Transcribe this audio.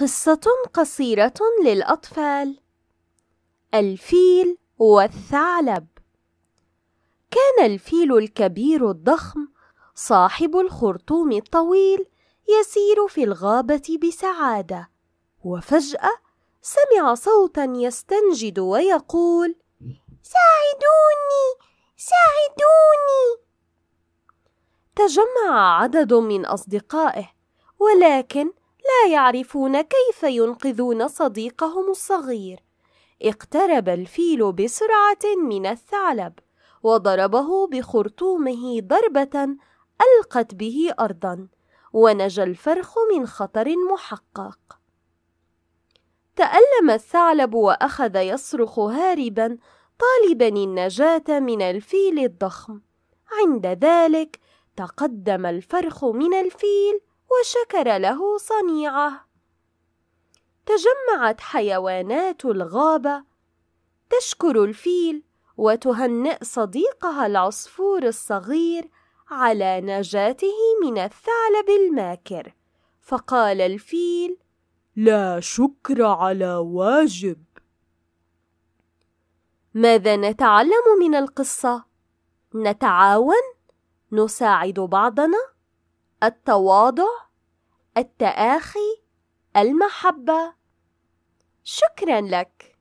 قصة قصيرة للأطفال الفيل والثعلب كان الفيل الكبير الضخم صاحب الخرطوم الطويل يسير في الغابة بسعادة وفجأة سمع صوتا يستنجد ويقول ساعدوني ساعدوني تجمع عدد من أصدقائه ولكن لا يعرفون كيف ينقذون صديقهم الصغير اقترب الفيل بسرعة من الثعلب وضربه بخرطومه ضربة ألقت به أرضا ونجا الفرخ من خطر محقق تألم الثعلب وأخذ يصرخ هاربا طالبا النجاة من الفيل الضخم عند ذلك تقدم الفرخ من الفيل وشكر له صنيعه تجمعت حيوانات الغابه تشكر الفيل وتهنئ صديقها العصفور الصغير على نجاته من الثعلب الماكر فقال الفيل لا شكر على واجب ماذا نتعلم من القصه نتعاون نساعد بعضنا التواضع التآخي المحبة شكرا لك